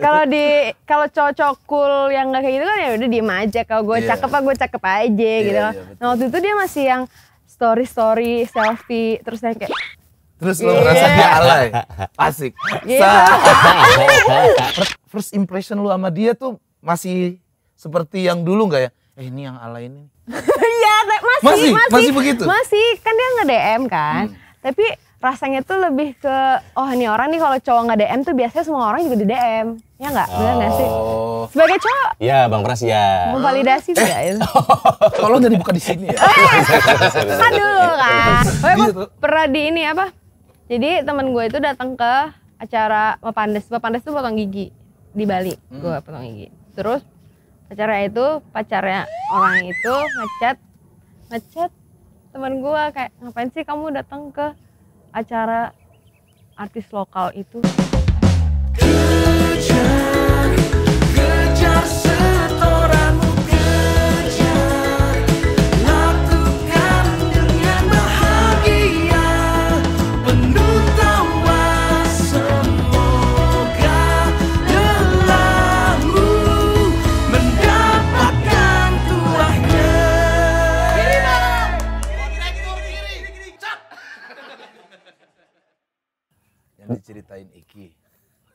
kalau di kalau cocok cool yang nggak kayak gitu kan ya udah diem aja kalau gue yeah. cakep gue cakep aja yeah, gitu yeah, nah waktu itu dia masih yang story story selfie terus saya kayak Terus lo yeah. merasa dia alay, asik. Yeah. first, first impression lu sama dia tuh masih seperti yang dulu nggak ya? Eh ini yang alay ini. Iya, masih, masih, masih, masih begitu. Masih, kan dia nge-DM kan. Hmm. Tapi rasanya tuh lebih ke oh ini orang nih kalau cowok nggak DM tuh biasanya semua orang juga di DM ya nggak oh. benar nggak sih oh. sebagai cowok ya bang Pras ya memvalidasi sih eh. ya oh. kalau jadi dibuka di sini ya aduh kan, kan? Gitu. pernah di ini apa jadi teman gue itu datang ke acara apa pandes tuh potong gigi di Bali hmm. gue potong gigi terus acara itu pacarnya orang itu ngechat ngechat teman gue kayak ngapain sih kamu datang ke acara artis lokal itu.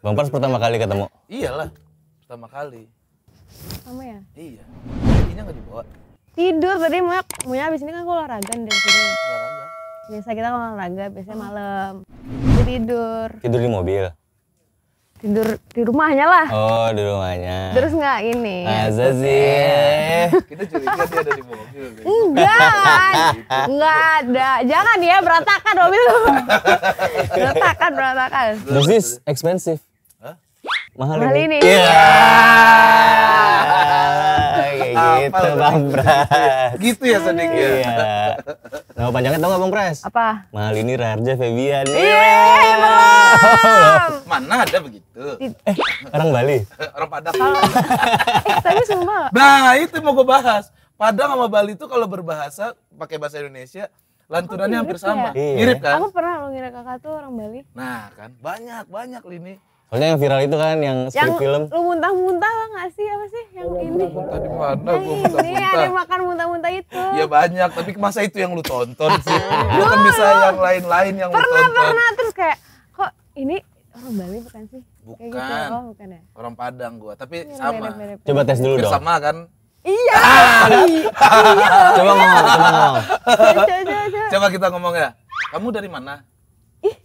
Bang Pras pertama kali ketemu? Iyalah, pertama kali. Sama ya? Iya. Ini nggak dibawa? Tidur tadi mau maunya abis ini kan aku olahraga dari sini. Olahraga. Biasa kita olahraga, biasanya malam. tidur. Tidur di mobil? Tidur di rumahnya lah. Oh, di rumahnya. Terus nggak ini? Masa sih? Eh, kita curiga dia ada di mobil. Enggak, enggak gitu. ada. Jangan ya, berantakan mobil. berantakan, berantakan. Terus expensive mahal, mahal ini. Iya. Yeah. yeah. gitu Bang Pras. Gitu ya sedikit. Iya. Yeah. Nama panjangnya tau gak Bang Pras? Apa? Mahal ini Raharja Febian. Iya, yeah. Iya, iya, belum. Mana ada begitu? Eh, orang Bali. Eh, orang Padang. eh, tapi semua. Nah, itu mau gue bahas. Padang sama Bali itu kalau berbahasa pakai bahasa Indonesia lanturannya oh, hampir ya. sama. Ya? Mirip kan? Aku pernah manggil kakak tuh orang Bali. Nah, kan banyak banyak lini. Soalnya yang viral itu kan yang script yang film. Lu muntah-muntah lah gak sih apa sih yang ini? Muntah di mana gua iya, muntah-muntah. Ini ada makan muntah-muntah itu. Iya banyak, tapi masa itu yang lu tonton sih. lu ah. kan bisa yang lain-lain yang pernah, lu tonton. Pernah pernah terus kayak kok ini orang Bali bukan sih? Bukan. Kayak gitu. Oh, bukan ya? Orang Padang gua, tapi ya, sama. Mirip, mirip, mirip. Coba tes dulu dong. Sama kan? Iya. Ah. iya. coba ngomong, coba ngomong. Coba, coba kita ngomong ya. Kamu dari mana? Ih.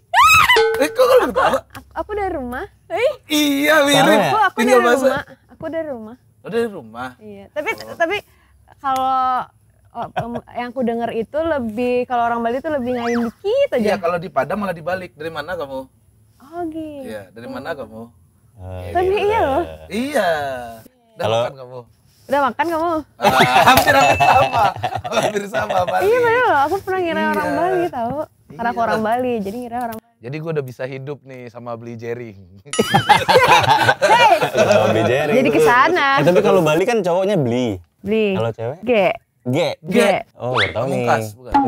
Eh, kok lu tahu Aku dari rumah. Eh? Iya, mirip. Aku, iya, aku dari rumah. Aku dari rumah. Oh, dari rumah. Iya, tapi oh. tapi kalau Oh, yang aku dengar itu lebih kalau orang Bali itu lebih ngain dikit aja. Iya, kalau di Padang malah dibalik. Dari mana kamu? Oh, gitu. Iya, dari mana kamu? Oh, iya, Tapi gitu. iya loh. Iya. Udah Halo. makan kamu? Udah makan kamu? Ah, hampir hampir sama. Hampir sama Bali. Iya, benar Aku pernah ngira iya. orang Bali tahu. Karena iya. aku orang Bali, jadi ngira orang Bali. Jadi gue udah bisa hidup nih sama beli jering hei beli Jadi kesana Eh, tapi kalau Bali kan cowoknya beli. Beli. Kalau cewek? G. G. G. Oh, gak tau nih. bukan.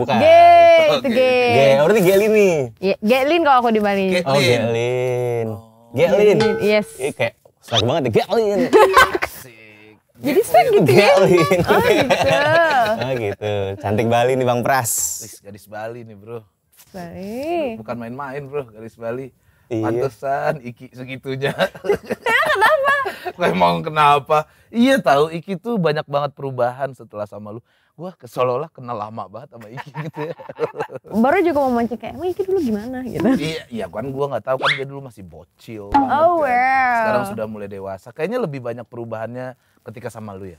bukan. G, oh, itu G. G. Orangnya berarti Gelin nih. Iya, Gelin kalau aku di Bali. Gelin. Oh, Gelin. Oh. Gelin. Yes. Iya kayak banget deh, Gelin. Jadi sen gitu ya? Oh gitu. oh gitu. Cantik Bali nih Bang Pras. gadis Bali nih bro. Bali. Bukan main-main bro, garis Bali. Iya. Pantesan Iki segitunya. Nah, kenapa? emang kenapa? Iya tahu Iki tuh banyak banget perubahan setelah sama lu. Wah, seolah-olah kenal lama banget sama Iki gitu ya. Baru juga mau mancing kayak, emang Iki dulu gimana gitu. Iya, iya kan gua gak tahu kan dia dulu masih bocil. oh, kan. wow. Sekarang sudah mulai dewasa. Kayaknya lebih banyak perubahannya ketika sama lu ya.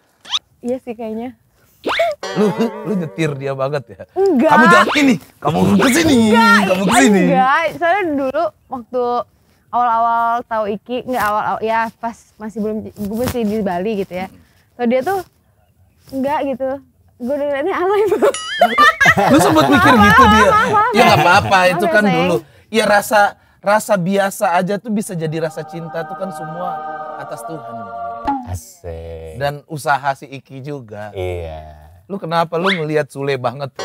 Iya sih kayaknya lu lu nyetir dia banget ya? Enggak. Kamu jalan sini kamu ke sini, kamu ke sini. Enggak, soalnya dulu waktu awal-awal tahu Iki, enggak awal-awal ya pas masih belum gue masih di Bali gitu ya. So dia tuh enggak gitu. Gue udah ini alay Lu sempet mikir gitu maaf, dia. Maaf, maaf, ya nggak apa-apa, itu kan sayang. dulu. Ya rasa rasa biasa aja tuh bisa jadi rasa cinta tuh kan semua atas Tuhan. Asik. Dan usaha si Iki juga. Iya. Lu kenapa lu ngelihat Sule banget?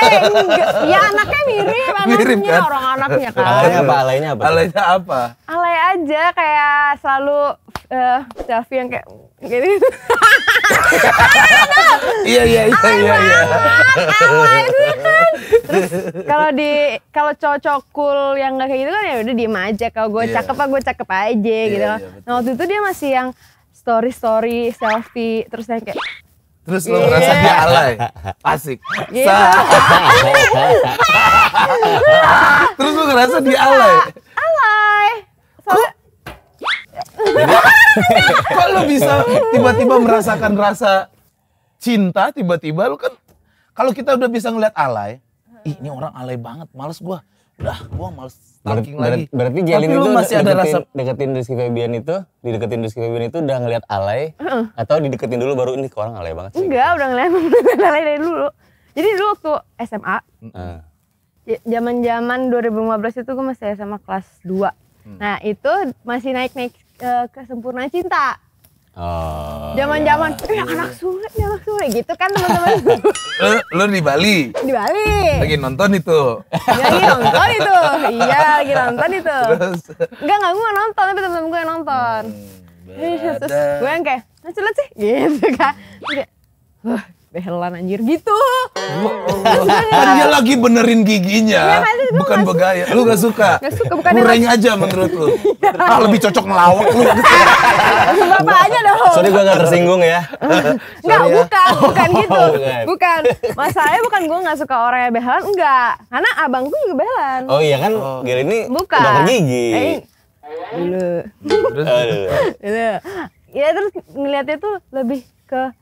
Eh, eh, enggak. Ya anaknya mirip, anaknya mirip, kan? orang anaknya kan. Alainya apa? Alainya apa? Alainya apa? Alay aja kayak selalu uh, eh, selfie yang kayak Gitu. Iya iya iya iya. iya. Ya kan? Kalau di kalau cocok cool yang nggak kayak gitu kan ya udah diem aja. Kalau gue yeah. cakep apa ah, gue cakep aja yeah, gitu. Yeah, nah waktu itu dia masih yang story story selfie terus yang kayak Terus lo yeah. merasa dia alay, asik. Iya. Terus lo ngerasa dia alay. Alay. Soalnya, kalau kok bisa tiba-tiba merasakan rasa cinta tiba-tiba lu kan kalau kita udah bisa ngeliat alay, ih ini orang alay banget, males gua. Udah, gua males stalking lagi. Berarti, berarti Jelin itu masih ada rasa deketin Rizky Febian itu, dideketin Rizky Febian itu udah ngeliat alay uh. atau dideketin dulu baru ini ke orang alay banget sih. Enggak, gitu. udah ngeliat alay dari dulu. Jadi dulu waktu SMA, uh. Ya, zaman-zaman 2015 itu gue masih sama kelas 2. Hmm. Nah, itu masih naik-naik Eh, kesempurnaan cinta. Oh, Zaman-zaman, ya. eh anak sulit, anak sulit, gitu kan teman-teman. Lo lu di Bali? Di Bali. Lagi nonton itu. Lagi nonton itu. Iya, lagi nonton itu. Enggak, enggak gue nonton, tapi teman-teman gue yang nonton. Hmm, Terus gue yang kayak, sulit sih, gitu kan. Terus behelan anjir gitu. kan dia lagi benerin giginya. Ya, bukan bergaya. Lu gak suka. Gak suka bukan aja menurut lu. ah lebih cocok melawak lu. Bapak aja dong. Sorry gue gak tersinggung ya. enggak, ya. bukan, bukan gitu. Oh, bukan. Masalahnya bukan gue gak suka orang yang behelan, enggak. Karena abangku juga behelan. Oh iya kan, oh. ini bukan. udah gigi. Eh, dulu. Terus? Gitu. Ya terus ngeliatnya tuh lebih ke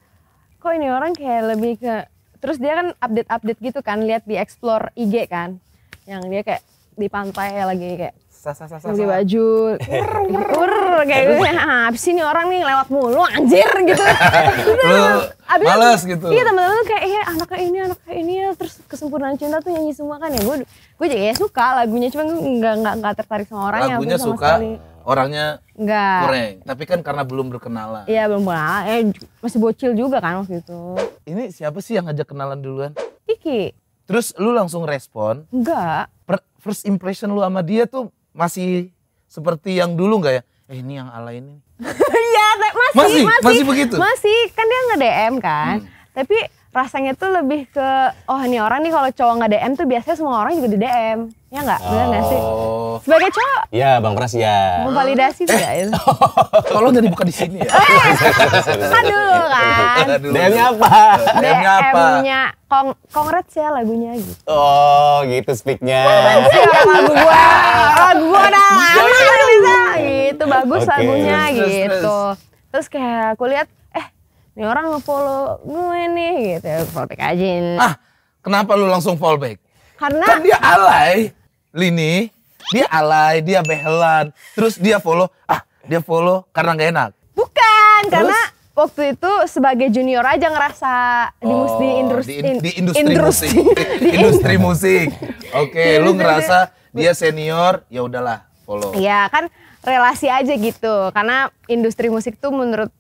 kok ini orang kayak lebih ke terus dia kan update-update gitu kan lihat di explore IG kan yang dia kayak di pantai lagi kayak Sasa-sasa. baju ur kayak gitu nah, abis ini orang nih lewat mulu anjir gitu lu abis males gitu iya temen-temen tuh kayak eh anaknya ini anaknya kayak ini terus kesempurnaan cinta tuh nyanyi semua kan ya gue gue juga ya suka lagunya cuma gue nggak nggak tertarik sama orangnya lagunya suka sekali orangnya Enggak. kurang. Tapi kan karena belum berkenalan. Iya belum kenalan, Eh masih bocil juga kan waktu itu. Ini siapa sih yang ngajak kenalan duluan? Kiki. Terus lu langsung respon? Enggak. Per first impression lu sama dia tuh masih seperti yang dulu nggak ya? Eh ini yang ala ini. Iya masih, masih, masih, masih begitu. Masih kan dia nge DM kan. Hmm. Tapi rasanya tuh lebih ke oh ini orang nih kalau cowok nggak DM tuh biasanya semua orang juga di DM ya nggak benar nasi sih oh. sebagai cowok ya bang Pras ya mau memvalidasi tidak itu kalau jadi buka di sini ya aduh eh, kan DM-nya kan. kan apa DM-nya apa DM-nya kong kongrats ya lagunya gitu oh gitu speaknya ya, lagu gua lagu gua dah iya, iya. gitu bagus lagunya gitu terus kayak aku lihat ini orang ngefollow gue nih gitu ya, back aja ah kenapa lu langsung fallback karena kan dia alay Lini dia alay dia behelan terus dia follow ah dia follow karena gak enak bukan terus? karena waktu itu sebagai junior aja ngerasa di, oh, di, industri, di, di industri, industri musik. di industri musik. Oke, okay, lu ngerasa dia senior, ya udahlah follow. Iya, kan relasi aja gitu. Karena industri musik tuh menurut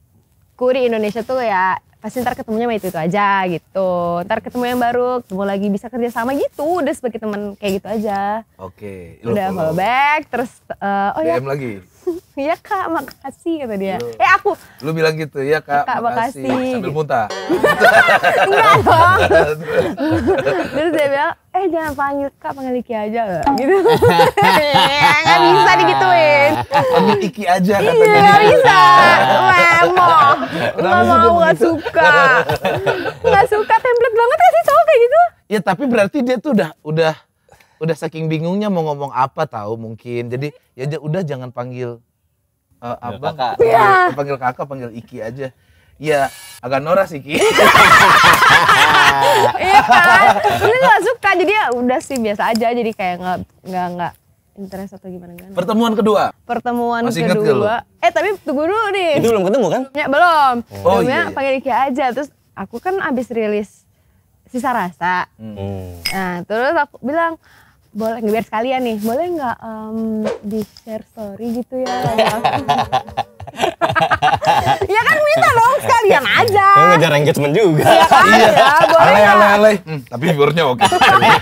aku di Indonesia tuh ya pasti ntar ketemunya sama itu itu aja gitu ntar ketemu yang baru ketemu lagi bisa kerja sama gitu udah sebagai teman kayak gitu aja oke okay. udah follow back terus uh, oh DM ya lagi Iya kak, makasih kata dia. Lu, eh aku. Lu bilang gitu, ya kak, kak makasih. makasih. Sambil muntah. Enggak dong. Terus dia bilang, eh jangan panggil kak, panggil Iki aja. Gitu. nggak bisa digituin. Panggil Iki aja Iya gak bisa emo nggak mau nggak suka nggak suka template banget gak sih cowok kayak gitu ya tapi berarti dia tuh udah udah udah saking bingungnya mau ngomong apa tahu mungkin jadi ya udah jangan panggil uh, abang kakak. Ya. panggil kakak panggil Iki aja ya agak norak sih iki iya kan, lu gak suka jadi ya udah sih biasa aja jadi kayak nggak nggak nggak interest atau gimana gimana. Pertemuan kedua. Pertemuan Masih kedua. Ke eh tapi tunggu dulu nih. Itu belum ketemu kan? Ya belum. Oh, Belumnya iya, iya. pakai aja. Terus aku kan abis rilis sisa rasa. Hmm. hmm. Nah terus aku bilang boleh biar sekalian nih boleh nggak um, di share story gitu ya ya kan minta dong sekalian aja ngejar engagement juga iya kan iya. ya boleh alay, Hmm, tapi viewernya oke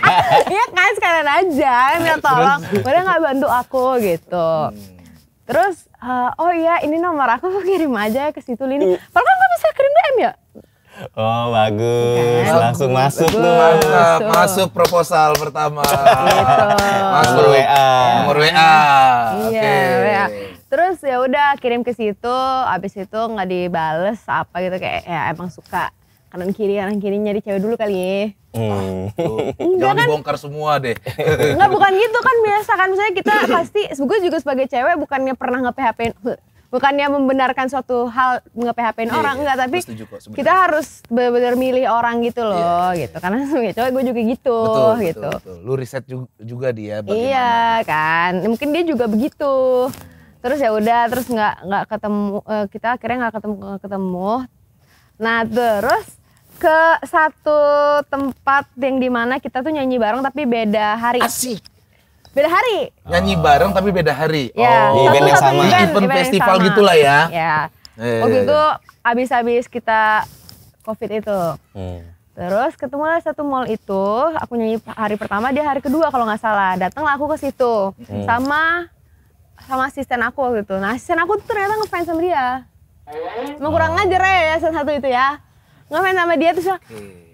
iya kan sekalian aja minta tolong boleh nggak bantu aku gitu hmm. terus eh, oh iya ini nomor aku kirim aja ke situ lini uh. padahal kan bisa kirim DM ya Oh bagus, kan? langsung masuk bagus. tuh. Mantap, masuk. proposal pertama. gitu. Nomor WA. Nomor WA. Iya, okay. WA. Terus ya udah kirim ke situ, abis itu nggak dibales apa gitu kayak ya emang suka kanan kiri kanan kiri nyari cewek dulu kali ya. Hmm. Oh, Jangan kan, dibongkar semua deh. Enggak bukan gitu kan biasa kan misalnya kita pasti gue juga sebagai cewek bukannya pernah nge PHP bukannya membenarkan suatu hal nge php yeah, orang iya. enggak tapi kok, kita harus benar-benar milih orang gitu loh yeah. Iya, iya. gitu karena sebagai cowok gue juga gitu betul, gitu betul, betul. lu riset juga dia bagaimana iya kan mungkin dia juga begitu terus ya udah terus nggak nggak ketemu eh, kita akhirnya nggak ketemu gak ketemu nah terus ke satu tempat yang dimana kita tuh nyanyi bareng tapi beda hari asik beda hari. Oh. Nyanyi ah. bareng tapi beda hari. Ya, oh. event yang sama. Event, event festival sama. gitulah ya. Ya. Eh. Waktu itu abis-abis kita covid itu. Hmm. Terus ketemulah satu mall itu, aku nyanyi hari pertama dia hari kedua kalau nggak salah. Datanglah aku ke situ hmm. sama sama asisten aku waktu itu. Nah asisten aku tuh ternyata ngefans sama dia. Emang eh. kurang ngajar ah. ya satu itu ya. Ngefans sama dia tuh. Hmm. okay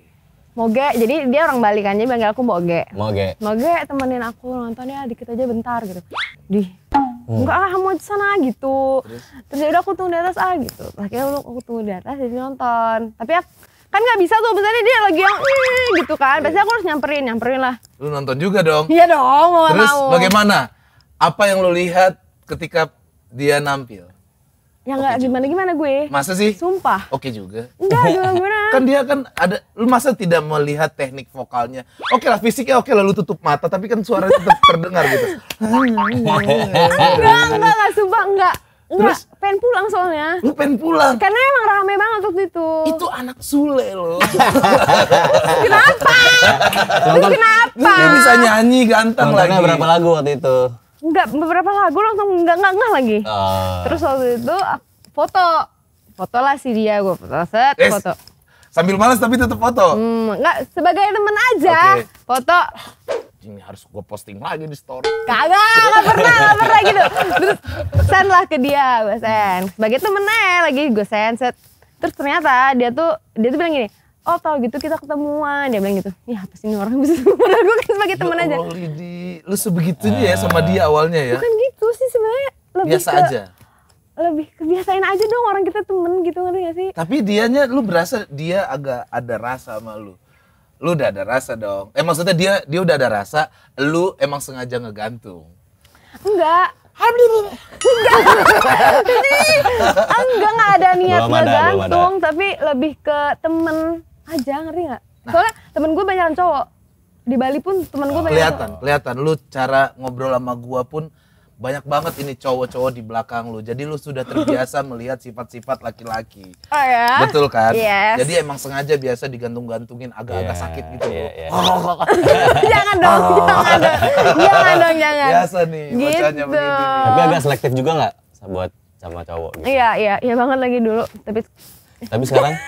Moge, jadi dia orang Bali kan, jadi panggil aku Moge. Moge. Moge temenin aku nonton ya dikit aja bentar gitu. Di, hmm. enggak ah mau di sana gitu. Terus, ya udah aku tunggu di atas ah gitu. Akhirnya lu aku tunggu di atas jadi nonton. Tapi ya kan nggak bisa tuh, biasanya dia lagi yang gitu kan. Biasanya aku harus nyamperin, nyamperin lah. Lu nonton juga dong? Iya dong, mau Terus bagaimana? Apa yang lu lihat ketika dia nampil? Ya nggak okay gimana-gimana gue. Masa sih? Sumpah. Oke okay juga. Enggak gimana-gimana. kan dia kan ada, lu masa tidak melihat teknik vokalnya? Oke okay lah fisiknya oke okay lah tutup mata, tapi kan suara tetap terdengar gitu. enggak, enggak, enggak, sumpah enggak. Enggak, Terus, pengen pulang soalnya. Lu pengen pulang? Karena emang rame banget waktu itu. Itu anak Sule loh. kenapa? lu kenapa? Dia bisa nyanyi ganteng lagi. berapa lagu waktu itu? nggak beberapa lagu langsung nggak nggak nggak lagi uh. terus waktu itu foto foto lah si dia gue foto set yes. foto sambil malas tapi tetap foto hmm, nggak sebagai temen aja okay. foto ini harus gue posting lagi di story kagak nggak pernah gak pernah gitu terus send lah ke dia gue send sebagai temen aja lagi gue send set terus ternyata dia tuh dia tuh bilang gini oh tau gitu kita ketemuan dia bilang gitu ya apa sih ini orang bisa sama gue kan sebagai ya teman aja Allah, Lidi. lu sebegitunya ya sama ah. dia awalnya ya bukan gitu sih sebenarnya lebih biasa ke, aja lebih kebiasain aja dong orang kita temen gitu ngerti gak sih tapi dianya lu berasa dia agak ada rasa sama lu lu udah ada rasa dong eh maksudnya dia dia udah ada rasa lu emang sengaja ngegantung enggak Enggak. enggak, enggak ada niat ngegantung, tapi lebih ke temen aja ngeri nggak nah. soalnya temen gue banyak cowok di Bali pun temen gue banyak kelihatan cowok. kelihatan lu cara ngobrol sama gue pun banyak banget ini cowok-cowok di belakang lu. Jadi lu sudah terbiasa melihat sifat-sifat laki-laki. Oh ya? Betul kan? Yes. Jadi emang sengaja biasa digantung-gantungin agak-agak yeah. sakit gitu. Yeah, yeah. Oh. jangan dong, oh. jangan dong. Jangan dong, jangan. Biasa nih, gitu. Tapi agak selektif juga nggak buat sama cowok gitu? Iya, iya, iya banget lagi dulu. Tapi tapi sekarang?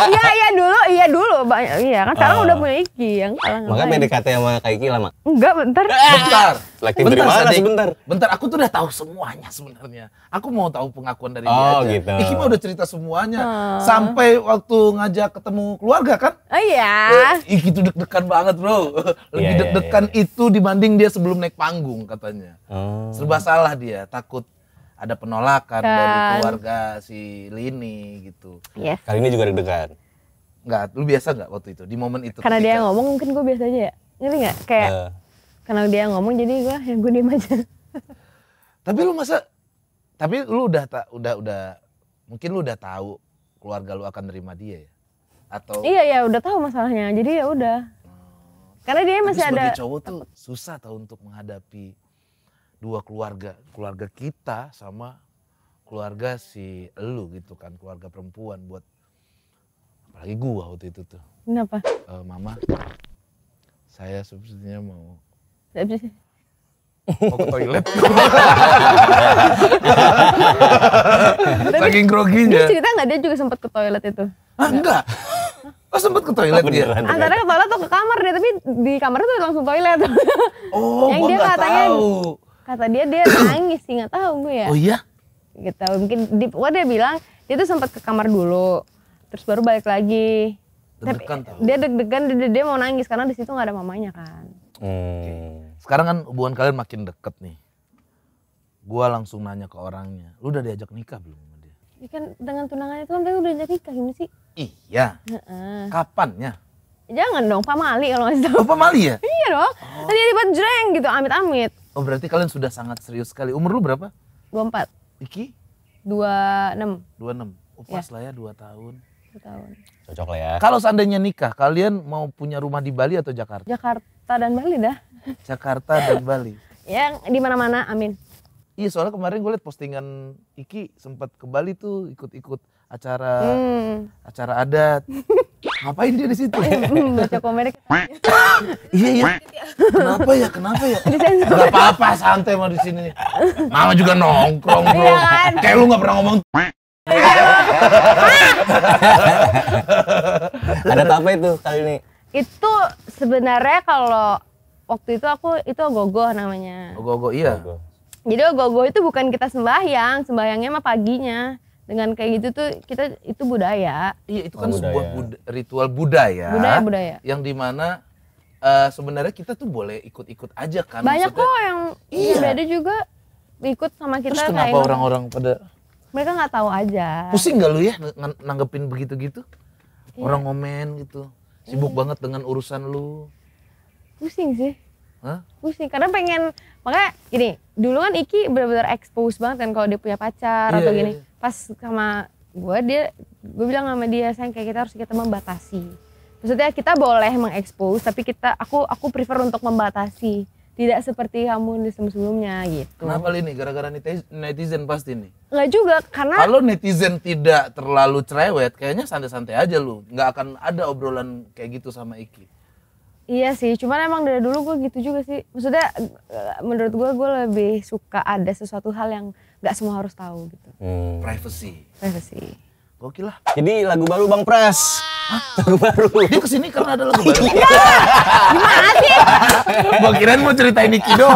Iya, iya dulu, iya dulu banyak. Iya kan sekarang oh. udah punya Iki yang kalah Maka PDKT sama kayak Iki lama? Enggak, bentar. Eh, bentar. Lagi bentar, mana sebentar? Bentar, aku tuh udah tahu semuanya sebenarnya. Aku mau tahu pengakuan dari oh, dia aja. Gitu. Iki mah udah cerita semuanya. Oh. Sampai waktu ngajak ketemu keluarga kan? Oh iya. Eh, Iki tuh deg-degan banget, Bro. Iya, iya, Lebih yeah, iya. deg-degan yeah, yeah. itu dibanding dia sebelum naik panggung katanya. Oh. Serba salah dia, takut ada penolakan kan. dari keluarga si Lini gitu. Yes. Iya. Kali ini juga deg-degan. Enggak, lu biasa nggak waktu itu di momen itu? Karena ketika... dia ngomong mungkin gue biasa aja ya. Ngerti nggak? Kayak uh. karena dia ngomong jadi gue yang gue diem aja. tapi lu masa tapi lu udah tak udah udah mungkin lu udah tahu keluarga lu akan nerima dia ya? Atau Iya, iya, udah tahu masalahnya. Jadi ya udah. Oh. Karena dia masih tapi ada cowok tuh susah tau untuk menghadapi dua keluarga, keluarga kita sama keluarga si lu gitu kan, keluarga perempuan buat apalagi gua waktu itu tuh. Kenapa? Uh, mama, saya sebetulnya mau. bisa. Mau ke toilet. Saking groginya. Dia cerita nggak dia juga sempat ke toilet itu? Ah, enggak. Oh sempet ke toilet oh, dia? Antara ke toilet atau ke kamar dia tapi di kamar tuh langsung toilet. Oh, yang dia katanya kata dia dia nangis sih nggak tahu gue ya oh iya gitu mungkin di, wah dia bilang dia tuh sempat ke kamar dulu terus baru balik lagi tapi dia deg-degan dia, dia mau nangis karena di situ nggak ada mamanya kan hmm. sekarang kan hubungan kalian makin deket nih gua langsung nanya ke orangnya lu udah diajak nikah belum sama dia ya kan dengan tunangannya itu kan dia udah diajak nikah gimana sih iya uh-uh. kapannya Jangan dong, Pak Mali kalau ngasih tau. Oh, Pak Mali ya? iya dong. Oh. Tadi tiba jreng gitu, amit-amit. Oh berarti kalian sudah sangat serius sekali. Umur lu berapa? 24. Iki? 26. 26. Oh, ya. pas ya. lah ya 2 tahun. 2 tahun. Cocok lah ya. Kalau seandainya nikah, kalian mau punya rumah di Bali atau Jakarta? Jakarta dan Bali dah. Jakarta dan Bali. Yang di mana-mana, amin. Iya soalnya kemarin gue liat postingan Iki sempat ke Bali tuh ikut-ikut acara hmm. acara adat. ngapain dia di situ? Hmm, hmm, baca komedi. Gitu ya. iya iya. Kenapa ya? Kenapa ya? Gak apa-apa santai mau di sini. Mama juga nongkrong bro. Iya kan? Kayak lu gak pernah ngomong. Ada apa itu kali ini? Itu sebenarnya kalau waktu itu aku itu gogo namanya. Gogo iya. Jadi gogo itu bukan kita sembahyang, sembahyangnya mah paginya dengan kayak gitu tuh kita itu budaya. Iya itu oh, kan oh, sebuah bud ritual budaya. Budaya budaya. Yang dimana uh, sebenarnya kita tuh boleh ikut-ikut aja kan. Banyak Maksudnya, kok yang iya. beda juga ikut sama kita. Terus kenapa orang-orang pada? Mereka nggak tahu aja. Pusing nggak lu ya nanggepin begitu-gitu? Iya. Orang ngomen gitu, sibuk iya. banget dengan urusan lu. Pusing sih Hah? Pusing karena pengen makanya gini, dulu kan Iki benar-benar expose banget kan kalau dia punya pacar yeah, atau iya, gini. Yeah, yeah. Pas sama gue dia gue bilang sama dia sayang kayak kita harus kita membatasi. Maksudnya kita boleh mengekspos tapi kita aku aku prefer untuk membatasi. Tidak seperti kamu di sebelumnya gitu. Kenapa ini gara-gara netizen pasti nih? Enggak juga karena kalau netizen tidak terlalu cerewet kayaknya santai-santai aja lu. Nggak akan ada obrolan kayak gitu sama Iki Iya sih, cuman emang dari dulu gue gitu juga sih. Maksudnya eh, menurut gue gue lebih suka ada sesuatu hal yang gak semua harus tahu gitu. Hmm. Privacy. Privacy. Gokil lah. Jadi lagu baru Bang Pras. Hah? Lagu baru. Dia kesini karena ada lagu baru. Iya. Gimana sih? Gua kirain mau ceritain Niki doang.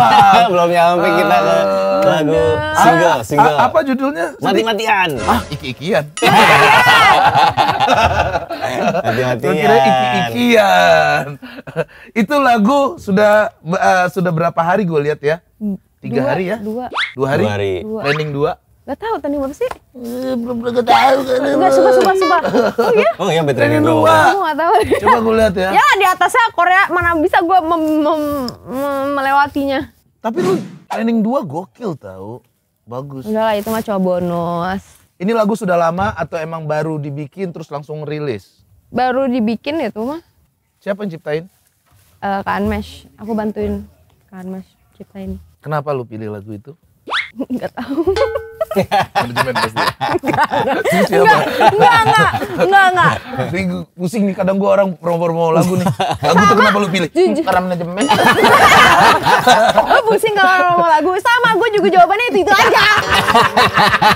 Belum nyampe kita ke oh. lagu ah, single, ah, single. apa judulnya? Mati-matian. Ah, iki-ikian. Mati-matian. Kira iki-ikian. Itu lagu sudah eh, sudah berapa hari gue lihat ya? Hmm, Tiga hari ya? Dua. Dua hari? Dua hari. Dua. Training dua. Gak tahu tadi berapa sih? Eh, belum belum gak tahu. Enggak suka suka suka. Oh iya? Oh iya dua. Kamu gak tau Coba gue lihat ya. Ya di atasnya Korea mana bisa gue melewatinya. Tapi lu training dua gokil tau. Bagus. Enggak lah itu mah coba bonus. Ini lagu sudah lama atau emang baru dibikin terus langsung rilis? Baru dibikin itu mah. Siapa yang ciptain? Uh, Kak Anmesh. Aku bantuin iya. Kak Anmesh ciptain. Kenapa lu pilih lagu itu? Enggak tahu. manajemen pasti ya? enggak, enggak, enggak, enggak, enggak. Ini pusing nih kadang gue orang promo-promo lagu nih. Lagu tuh kenapa lu pilih? Karena manajemen. gue pusing kalau promo lagu. Sama, gue juga jawabannya itu, itu aja.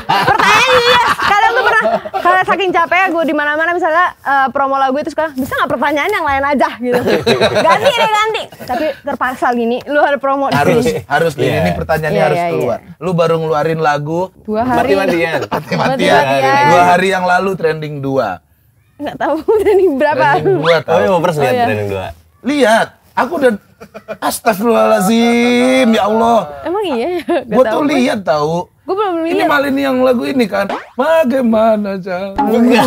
Pertanyaan iya. Kadang tuh pernah, karena saking capek gue di mana mana misalnya uh, promo lagu itu suka, bisa gak pertanyaan yang lain aja gitu. ganti deh, ganti. Tapi terpaksa gini, lu ada promo harus, Harus, iya. Iya, harus. Ini pertanyaannya harus keluar. Iya. Lu baru ngeluarin lagu, Dua hari. Mati-matian. Mati-matian. Dua hari yang lalu trending dua. nggak tahu trending berapa. Trending dua oh, iya. tahu. mau pers lihat oh, trending dua. Lihat, aku udah Astagfirullahalazim, ya Allah. Emang iya. Gue tuh lihat tahu. Gue belum lihat. Ini malin yang lagu ini kan. Bagaimana cara? Bukan.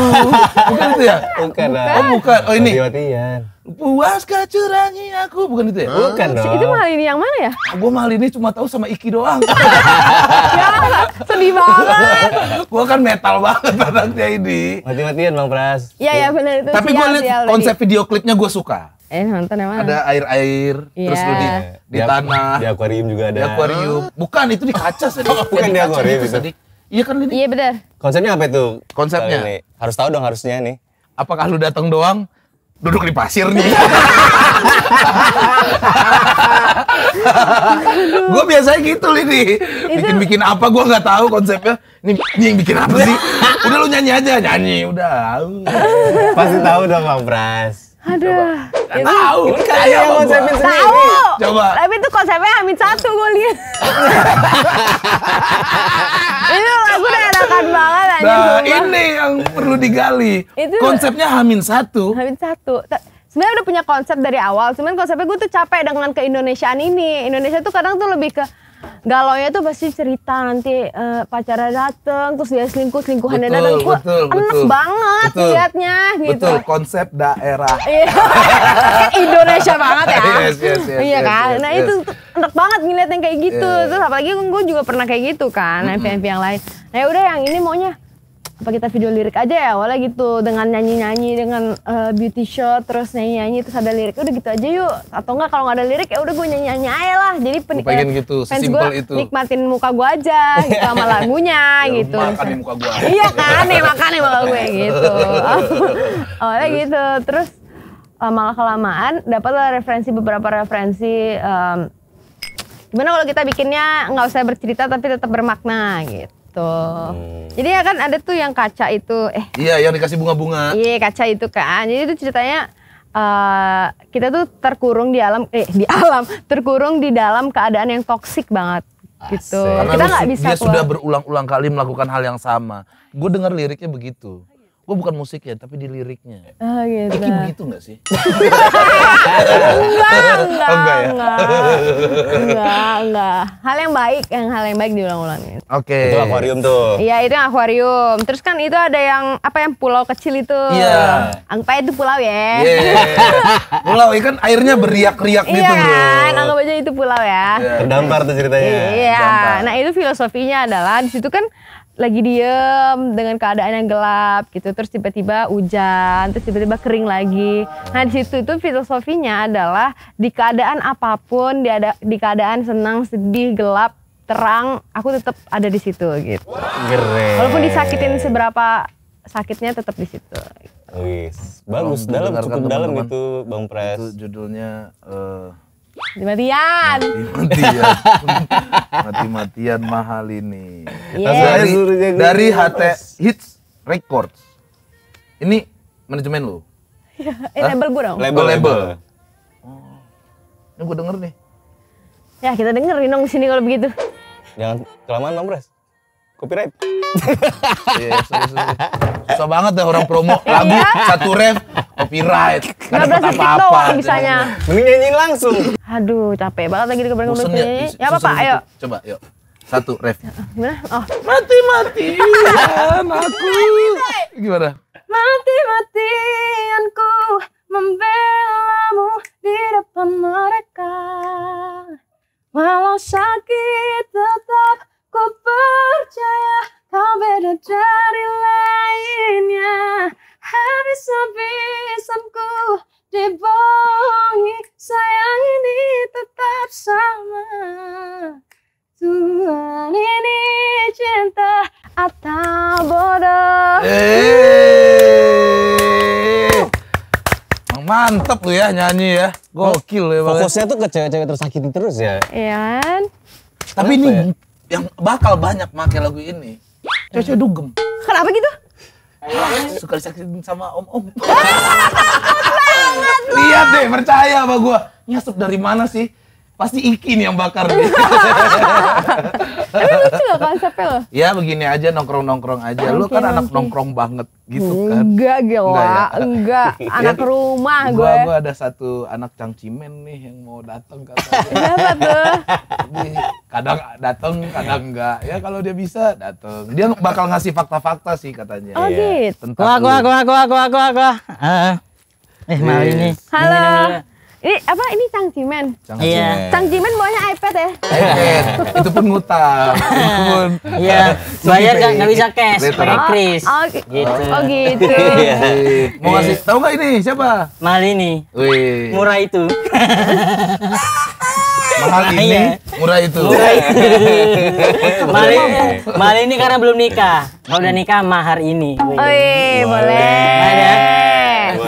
Bukan itu ya? Bukan. Oh bukan. Oh ini. Mati-matian puas curangi aku? Bukan itu ya? Ah. Bukan dong. Itu ini yang mana ya? Nah, mal ini cuma tahu sama Iki doang. ya, sedih banget. gue kan metal banget anaknya ini. Mati-matian Bang Pras. Iya, iya benar itu. Tapi gue lihat konsep tadi. video klipnya gue suka. Eh nonton yang mana? Ada air-air, ya. terus lu di, iya. di, di tanah. Di akuarium juga ada. Di akuarium. Bukan, itu di kaca sih. Oh, bukan di, di gitu, akuarium itu. Iya kan ini? Iya benar. Konsepnya apa itu? Konsepnya. Harus tahu dong harusnya nih. Apakah lu datang doang? duduk di pasir nih. gue biasanya gitu Lidi. Bikin-bikin apa gue nggak tahu konsepnya. Ini, ini yang bikin apa sih? Udah lu nyanyi aja, nyanyi udah. Pasti tahu dong Bang Pras. Ada. Ya, tahu. Kayak yang konsepin Tahu. Coba. Tapi itu konsepnya Hamid satu gue lihat. itu lagu enakan banget Nah, ini yang perlu digali. Itu, Konsepnya Hamin satu. Hamin satu. Sebenarnya udah punya konsep dari awal, cuman konsepnya gue tuh capek dengan keindonesiaan ini. Indonesia tuh kadang tuh lebih ke ya tuh pasti cerita nanti uh, pacarnya dateng terus dia selingkuh selingkuhannya betul, dateng gue enak banget liatnya gitu betul konsep daerah iya. Indonesia banget ya yes, yes, yes, iya yes, kan yes, nah itu enak banget ngeliat yang kayak gitu yes. terus apalagi gue juga pernah kayak gitu kan mm -hmm. yang lain nah ya udah yang ini maunya apa kita video lirik aja ya awalnya gitu dengan nyanyi-nyanyi dengan uh, beauty shot terus nyanyi-nyanyi terus ada lirik udah gitu aja yuk atau enggak kalau nggak ada lirik ya udah gue nyanyi-nyanyi aja lah jadi penikmat pengen eh, gitu fans gue itu. nikmatin muka gue aja gitu sama lagunya ya, gitu makan muka gue iya kan nih makan muka gue gitu awalnya terus. gitu terus eh, malah kelamaan dapatlah referensi beberapa referensi um, gimana kalau kita bikinnya nggak usah bercerita tapi tetap bermakna gitu Betul. Gitu. Oh. Jadi ya kan ada tuh yang kaca itu eh Iya, yang dikasih bunga-bunga. Iya, kaca itu kan. Jadi itu ceritanya uh, kita tuh terkurung di alam eh di alam, terkurung di dalam keadaan yang toksik banget gitu. Karena kita nggak bisa dia keluar. sudah berulang-ulang kali melakukan hal yang sama. Gue dengar liriknya begitu gue bukan musiknya tapi di liriknya. Oh gitu. Eki eh, begitu gak sih? enggak, enggak, oh, enggak, ya? enggak, enggak, enggak. Hal yang baik, yang hal yang baik diulang-ulangin. Gitu. Oke. Okay. Itu akuarium tuh. Iya itu akuarium. Terus kan itu ada yang apa yang pulau kecil itu. Iya. Yeah. Anggap itu pulau ya. Yeah. pulau ikan ya airnya beriak-riak gitu Iya kan, anggap aja itu pulau ya. Yeah. Terdampar tuh ceritanya. Iya. Nah itu filosofinya adalah di situ kan lagi diem dengan keadaan yang gelap gitu terus tiba-tiba hujan terus tiba-tiba kering lagi nah di situ itu filosofinya adalah di keadaan apapun di ada di keadaan senang sedih gelap terang aku tetap ada di situ gitu Gere. walaupun disakitin seberapa sakitnya tetap di situ gitu. Wis, bagus dalam cukup teman dalam gitu Bang Pres itu judulnya uh, Mati-matian. Mati-matian. Mati-matian mahal ini. Yeah. Dari, dari HT Hits Records. Ini manajemen lu? Ya, eh, label gue dong. Label, oh, label. Oh. Ini gue denger nih. Ya kita denger nih dong sini kalau begitu. Jangan kelamaan dong, Bres. Copyright. Iya, yeah, sorry, sorry. Susah banget dah orang promo lagu iya. satu ref copyright. nggak bisa apa-apa bisanya. Gitu. Mending nyanyi langsung. Aduh, capek banget lagi kebanyakan udah ini Ya apa Pak, ayo. Coba, yuk. Satu ref. Ya, gimana? Oh. Mati matian aku. Gimana? Mati matianku membelamu di depan mereka. Walau sakit tetap ku percaya Kau beda dari lainnya Habis-habisanku dibohongi Sayang ini tetap sama Tuhan ini cinta atau bodoh eh. Mantep tuh ya nyanyi ya. Gokil ya. Fokusnya tuh ke cewek-cewek tersakiti terus ya. Iya kan. Tapi Kenapa ini ya? yang bakal banyak pakai lagu ini. Cocok iya. dugem. Kenapa gitu? Suka disakitin sama om-om. Lihat deh, percaya sama gua. Nyasep dari mana sih? pasti iki nih yang bakar nih. Tapi lucu loh konsepnya lo? Ya begini aja nongkrong-nongkrong aja. Lu kan anak nongkrong banget gitu kan. Enggak gila, enggak. Ya? enggak. Ya, anak rumah gue. Gua, gua ada satu anak cangcimen nih yang mau datang katanya. Siapa tuh? kadang datang, kadang enggak. Ya kalau dia bisa datang. Dia bakal ngasih fakta-fakta sih katanya. Oh iya, gitu. Tentang gua, gua, gua, gua, gua, gua, gua. eh malam ini. Halo. Ini, ini, ini. Ini eh, apa ini Cangcimen? Cangcimen. Iya. maunya iPad ya? iPad. itu pun ngutang. Iya. Bayar nggak nggak bisa cash, pakai kris. Oh, gitu. oh, oh, gitu. Oh gitu. Mau ngasih tahu nggak ini siapa? Malini. Wih. Murah itu. mahal ini iya. murah itu murah itu ini ini karena belum nikah kalau udah nikah mahar ini oh iya, boleh. boleh.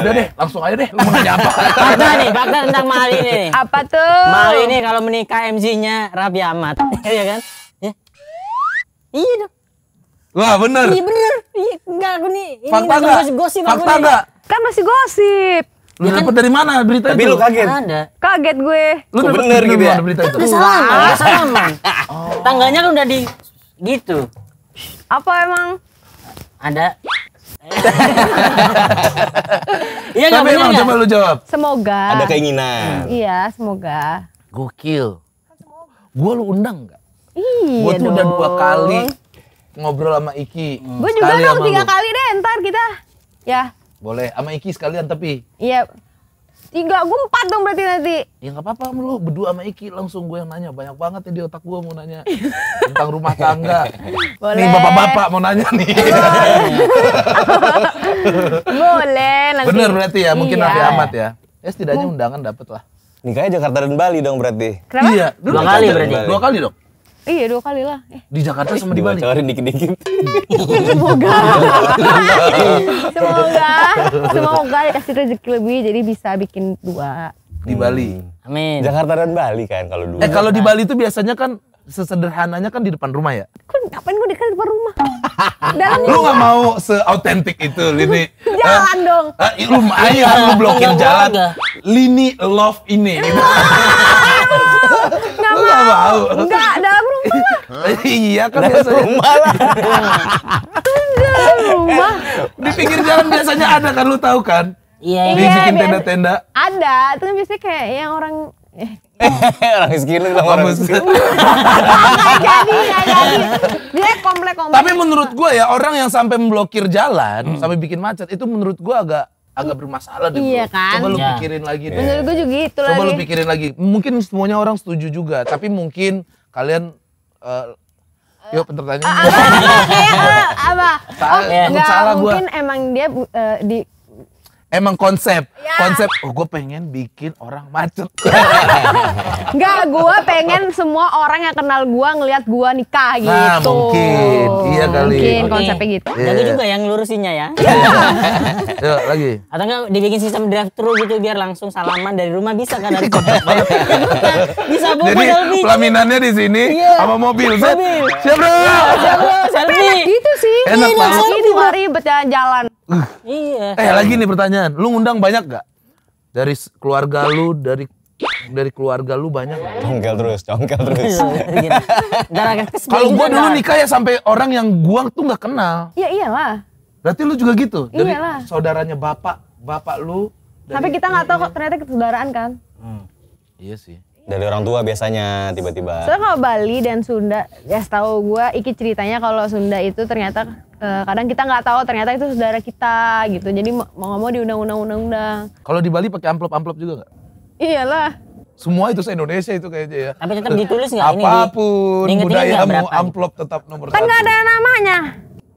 Udah deh, langsung aja deh. Lu mau nanya apa? Fakta nih, fakta tentang mahal ini nih. Apa tuh? Mahal ini kalau menikah MC-nya Raffi Ahmad. Iya kan? Ya. Iya dong. Wah bener. Iya bener. Iya, enggak aku nih. Fakta enggak? Gosip, fakta enggak? Kan masih gosip. Lu ya dapat kan? dari mana berita Tapi itu? Tapi lu kaget. Ada. Kaget gue. Lu Kok bener gitu ya? Berita itu. Udah salaman, udah salaman. Oh. Tangganya kan udah di gitu. Apa emang? Ada Iya nggak benar Coba lu jawab. Semoga. Ada keinginan. Hmm. Iya, semoga. Gokil. Gue lu undang nggak? Iya Gue tuh udah dua kali ngobrol sama Iki. Hmm. Gue juga dong tiga lu. kali deh ntar kita. Ya. Boleh, sama Iki sekalian tapi. Iya. Tiga, gue empat dong berarti nanti. Ya nggak apa-apa, lu berdua sama Iki langsung gue yang nanya. Banyak banget ya di otak gue mau nanya tentang rumah tangga. Boleh. Nih bapak-bapak mau nanya nih. Boleh. Nanti. Bener berarti ya, mungkin iya. nanti amat ya. Ya setidaknya undangan dapet lah. Nikahnya Jakarta dan Bali dong berarti. Kenapa? Iya, dua, dua kali berarti. Dua kali dong. Iya dua kali lah. Eh. Di Jakarta sama di Bali. Cariin dikit-dikit. semoga. semoga. Semoga dikasih rezeki lebih jadi bisa bikin dua. Di Bali. Hmm. Amin. Jakarta dan Bali kan kalau dua. Eh kalau di Bali itu biasanya kan sesederhananya kan di depan rumah ya. Kok ngapain gue di depan rumah? Dalam lu gak mau seautentik itu, Lini. jalan eh, dong. Uh, lu ayo lu blokin jalan. Lini love ini. nggak mau. Nggak dalam rumah lah. iya kan biasanya rumah lah. dalam rumah. Eh, di pinggir jalan biasanya ada kan lu tahu kan? Iya. iya. Bikin iya, tenda-tenda. Ada, kan biasanya kayak yang orang eh. orang miskin lu bilang orang miskin. Enggak jadi, jadi. Dia komplek komplek. Tapi menurut gue ya orang yang sampai memblokir jalan, sampai bikin macet itu menurut gue agak agak bermasalah deh. Iya kan? Coba lu ya. pikirin lagi deh. Menurut gue juga gitu Coba lagi. Coba lu pikirin lagi. Mungkin semuanya orang setuju juga, tapi mungkin kalian uh, Yuk pertanyaan. Ah, ah, ah, apa? Apa? Oh, enggak, mungkin gua. emang dia uh, di Emang konsep, ya. konsep. Oh, gue pengen bikin orang macet. Enggak, gue pengen semua orang yang kenal gue ngelihat gue nikah nah, gitu. Nah, mungkin, iya kali. Mungkin konsepnya gitu. Yeah. Jadi iya. juga yang lurusinnya ya. Iya. Yuk, lagi. Atau enggak dibikin sistem drive thru gitu biar langsung salaman dari rumah bisa kan? bisa bu, Jadi pelaminannya di sini yeah. sama mobil. Mobil. Siap bro. Iya, siap bro, selfie. Gitu sih. Enak banget. Ini ribet jalan-jalan. Iya. Eh lagi nih pertanyaan, lu ngundang banyak gak? Dari keluarga lu, dari dari keluarga lu banyak gak? Congkel terus, congkel terus. Iya, iya. Kalau gue dulu nikah ya sampai orang yang gua tuh gak kenal. Iya iyalah. Berarti lu juga gitu? iya lah, saudaranya bapak, bapak lu. Tapi kita nggak tahu kok ternyata kesaudaraan kan? Hmm. Iya sih dari orang tua biasanya tiba-tiba. Soalnya kalau Bali dan Sunda, ya tahu gue, iki ceritanya kalau Sunda itu ternyata eh, kadang kita nggak tahu ternyata itu saudara kita gitu. Jadi mau nggak mau diundang undang undang Kalau di Bali pakai amplop-amplop juga nggak? Iyalah. Semua itu se-Indonesia itu kayaknya ya. Tapi tetap ditulis nggak ini? Apapun mau amplop tetap nomor kan satu. Kan nggak ada namanya.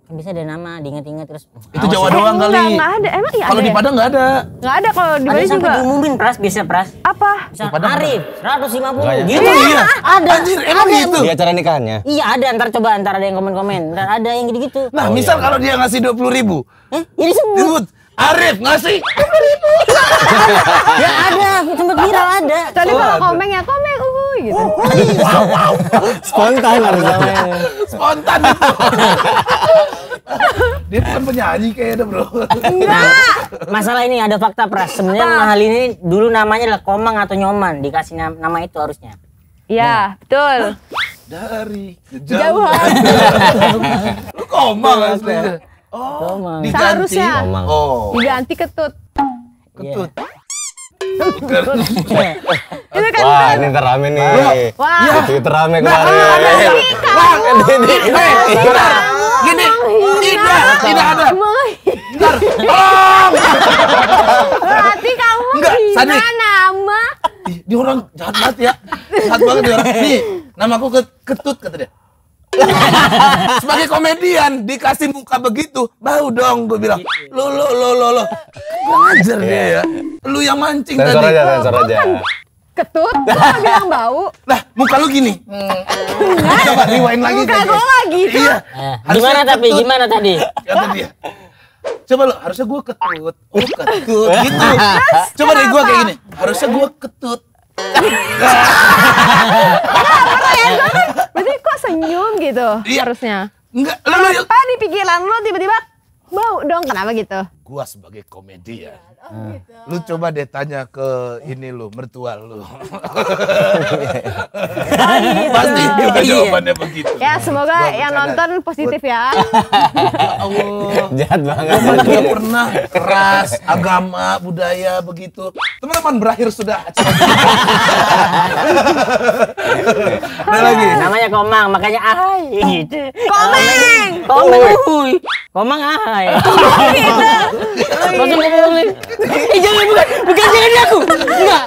Kan bisa ada nama diinget-inget terus itu Jawa ya. doang kali nggak ada emang iya kalau di ya? Padang nggak ada nggak ada kalau di Bali juga umumin pras biasa pras apa Padang Arif 150 ya? gitu iya ada anjir emang gitu di acara nikahannya iya ada ntar coba ntar ada yang komen-komen ntar ada yang gitu-gitu nah oh, misal iya. kalau dia ngasih dua puluh ribu eh ya disebut Arif ngasih sih? ribu. ya ada, sempat viral ada. Tadi oh, kalau komeng ya komeng, uhuh gitu. Uhuh, wow, wow. Spontan harusnya. Spontan Dia bukan penyanyi kayaknya bro. Enggak. Masalah ini ada fakta pras. Sebenarnya mahal ini dulu namanya adalah komang atau nyoman. Dikasih nama itu harusnya. Iya, nah. betul. Dari kejauhan. Lu komang asli. Oh, Tomang. diganti. Seharusnya. Tomang. Oh. Diganti ketut. Ketut. Yeah. Iya. Kan Wah, ini terame nih. Wah. Ya. Itu terame kemarin. Wah, ini Gini, tidak, tidak ada. Bentar. Tolong. Berarti kamu gimana, nama. Di orang jahat banget ya. Jahat banget di orang. Nih, aku ketut kata dia. sebagai komedian dikasih muka begitu bau dong gue bilang Lo lo lo lo lo. kurang dia iya. ya lu yang mancing sensor tadi aja, sensor aja. Kan ketut lu kan bilang bau nah muka lu gini hmm. coba rewind lagi muka gue lagi tuh iya. Eh, gimana tapi gimana tadi kata ya, dia ya. coba lo harusnya gue ketut oh ketut gitu coba deh gue kayak gini harusnya gue ketut ya kan? Berarti kok senyum gitu iya. harusnya? Enggak. Lalu lu, di pikiran lu tiba-tiba bau dong? Kenapa gitu? Gua sebagai komedian ya. Oh, nah, gitu. Lu coba deh tanya ke ini lu, mertua lu. oh, gitu. Pasti juga iya. jawabannya begitu. Ya semoga yang nonton positif ya. ya. Allah. Jahat banget. Gak pernah keras, agama, budaya begitu. Teman-teman berakhir sudah. Ada lagi. Namanya Komang, makanya ah gitu. komang komang oh, Ngomong ah. Ya. Langsung ngomong nih. Eh jangan bukan bukan jangan di aku. Enggak.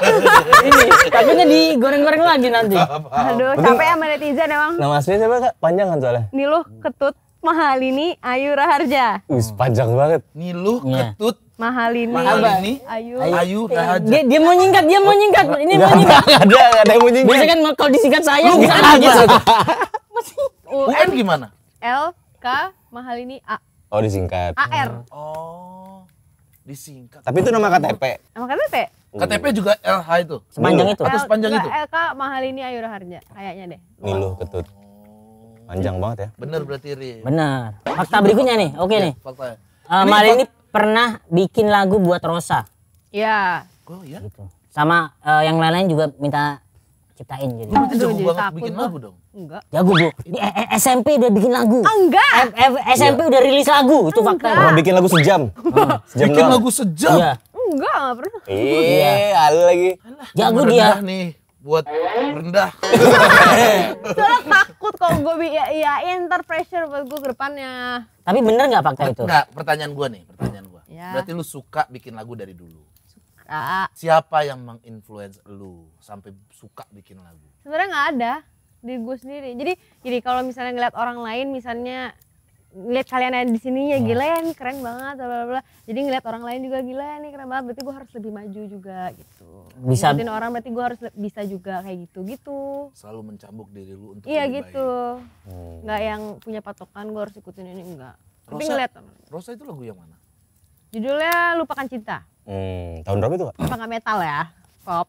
Ini takutnya digoreng-goreng lagi nanti. Aduh, capek ya netizen emang. Nama aslinya siapa Kak? Panjang kan soalnya. Niluh Ketut Mahalini Ayu Raharja. Wih, panjang banget. Niluh nah. Ketut Mahalini. Mahalini. Ayu. Ayu Raharja. Dia, dia mau nyingkat, dia mau nyingkat. Ini mau nyingkat. Ada, ada yang mau nyingkat. Biasanya kan kalau disingkat saya, bisa aja. Masih. UN gimana? L K Mahalini A. Oh disingkat. AR. Oh. Disingkat. Tapi itu nama KTP. Nama KTP? KTP juga LH itu. Sepanjang itu. Atau sepanjang itu. LK Mahalini Ayu Raharja kayaknya deh. Milu ketut. Oh. Panjang banget ya. Bener berarti Ri. Bener. Fakta berikutnya nih. Oke iya, nih. Fakta. Ya. Eh, Mari Mahalini pernah bikin lagu buat Rosa. Iya. Oh iya. Gitu. Sama eh, yang lain-lain juga minta ciptain jadi. Lu jago jadi banget bikin lagu dong. Enggak. Jago bu. Di eh, eh, SMP udah bikin lagu. Ah, enggak. F F SMP iya. udah rilis lagu itu fakta. Pernah bikin lagu sejam. sejam bikin lagu sejam. Iya. Enggak, enggak pernah. Eh, iya, ada lagi. Jago dia. nih buat rendah. Soalnya takut kalau gue iya ya ntar pressure buat gue ke depannya. Tapi bener nggak fakta itu? Enggak, pertanyaan gue nih, pertanyaan gue. Iya. Berarti lu suka bikin lagu dari dulu? Siapa yang menginfluence lu sampai suka bikin lagu? Sebenarnya nggak ada di gue sendiri. Jadi jadi kalau misalnya ngeliat orang lain misalnya ngeliat kalian ada di sini ya oh. Iya. gila ya nih keren banget bla bla jadi ngeliat orang lain juga gila ya nih keren banget berarti gue harus lebih maju juga gitu bisa Ngeliatin orang berarti gue harus bisa juga kayak gitu gitu selalu mencambuk diri lu untuk iya gitu baik. Hmm. nggak yang punya patokan gue harus ikutin ini enggak Rosa, tapi ngeliat Rosa itu lagu yang mana judulnya lupakan cinta Hmm, tahun berapa itu kak? Apa nggak metal ya? Pop.